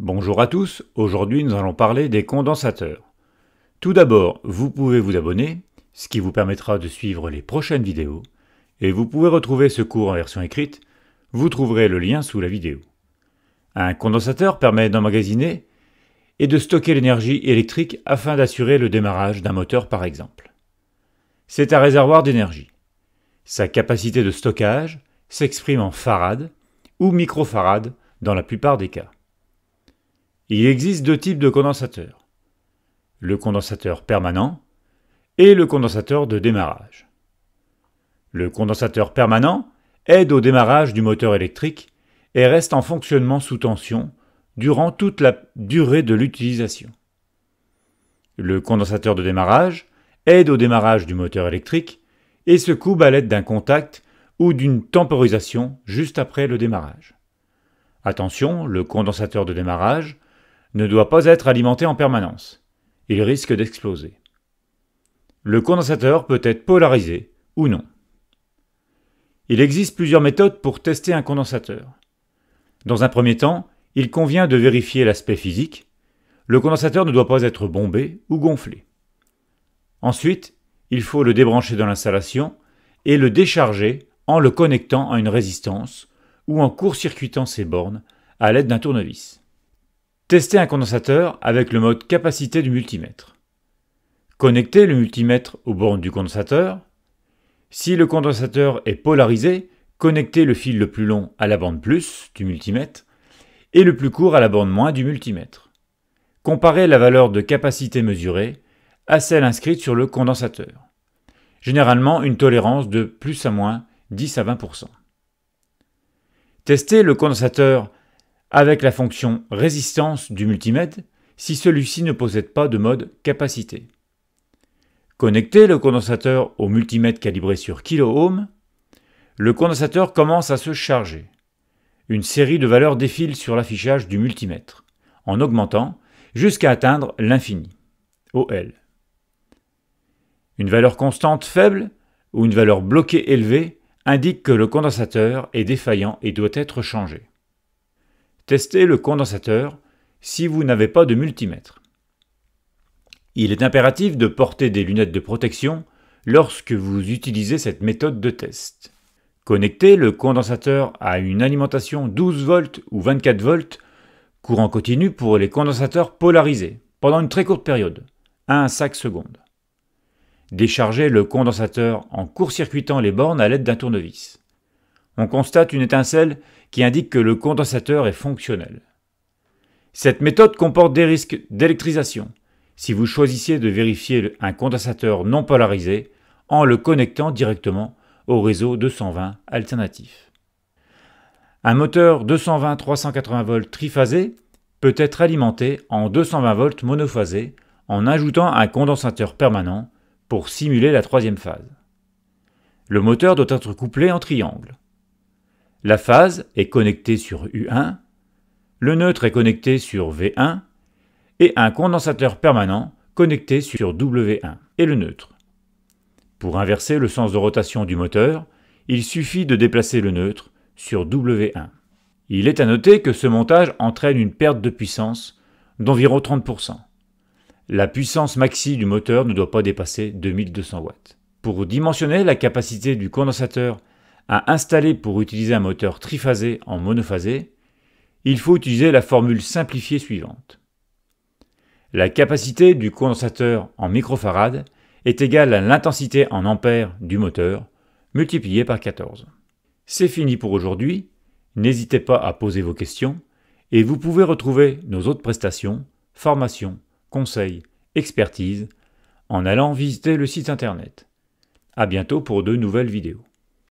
Bonjour à tous, aujourd'hui nous allons parler des condensateurs. Tout d'abord, vous pouvez vous abonner, ce qui vous permettra de suivre les prochaines vidéos, et vous pouvez retrouver ce cours en version écrite, vous trouverez le lien sous la vidéo. Un condensateur permet d'emmagasiner et de stocker l'énergie électrique afin d'assurer le démarrage d'un moteur par exemple. C'est un réservoir d'énergie. Sa capacité de stockage s'exprime en farad ou microfarad dans la plupart des cas. Il existe deux types de condensateurs. Le condensateur permanent et le condensateur de démarrage. Le condensateur permanent aide au démarrage du moteur électrique et reste en fonctionnement sous tension durant toute la durée de l'utilisation. Le condensateur de démarrage aide au démarrage du moteur électrique et se coupe à l'aide d'un contact ou d'une temporisation juste après le démarrage. Attention, le condensateur de démarrage ne doit pas être alimenté en permanence. Il risque d'exploser. Le condensateur peut être polarisé ou non. Il existe plusieurs méthodes pour tester un condensateur. Dans un premier temps, il convient de vérifier l'aspect physique. Le condensateur ne doit pas être bombé ou gonflé. Ensuite, il faut le débrancher dans l'installation et le décharger en le connectant à une résistance ou en court-circuitant ses bornes à l'aide d'un tournevis. Testez un condensateur avec le mode capacité du multimètre. Connecter le multimètre aux bornes du condensateur. Si le condensateur est polarisé, connecter le fil le plus long à la bande plus du multimètre et le plus court à la bande moins du multimètre. Comparer la valeur de capacité mesurée à celle inscrite sur le condensateur. Généralement une tolérance de plus à moins 10 à 20%. Tester le condensateur avec la fonction résistance du multimètre si celui-ci ne possède pas de mode capacité. Connectez le condensateur au multimètre calibré sur kOhm, le condensateur commence à se charger. Une série de valeurs défile sur l'affichage du multimètre, en augmentant jusqu'à atteindre l'infini, OL. Une valeur constante faible ou une valeur bloquée élevée indique que le condensateur est défaillant et doit être changé. Testez le condensateur si vous n'avez pas de multimètre. Il est impératif de porter des lunettes de protection lorsque vous utilisez cette méthode de test. Connectez le condensateur à une alimentation 12 v ou 24 v courant continu pour les condensateurs polarisés pendant une très courte période, 1 à 5 secondes. Déchargez le condensateur en court-circuitant les bornes à l'aide d'un tournevis on constate une étincelle qui indique que le condensateur est fonctionnel. Cette méthode comporte des risques d'électrisation si vous choisissiez de vérifier un condensateur non polarisé en le connectant directement au réseau 220 alternatif. Un moteur 220-380 volts triphasé peut être alimenté en 220 volts monophasé en ajoutant un condensateur permanent pour simuler la troisième phase. Le moteur doit être couplé en triangle. La phase est connectée sur U1, le neutre est connecté sur V1 et un condensateur permanent connecté sur W1 et le neutre. Pour inverser le sens de rotation du moteur, il suffit de déplacer le neutre sur W1. Il est à noter que ce montage entraîne une perte de puissance d'environ 30%. La puissance maxi du moteur ne doit pas dépasser 2200 watts. Pour dimensionner la capacité du condensateur à installer pour utiliser un moteur triphasé en monophasé, il faut utiliser la formule simplifiée suivante. La capacité du condensateur en microfarad est égale à l'intensité en ampères du moteur multipliée par 14. C'est fini pour aujourd'hui, n'hésitez pas à poser vos questions et vous pouvez retrouver nos autres prestations, formations, conseils, expertises en allant visiter le site internet. À bientôt pour de nouvelles vidéos.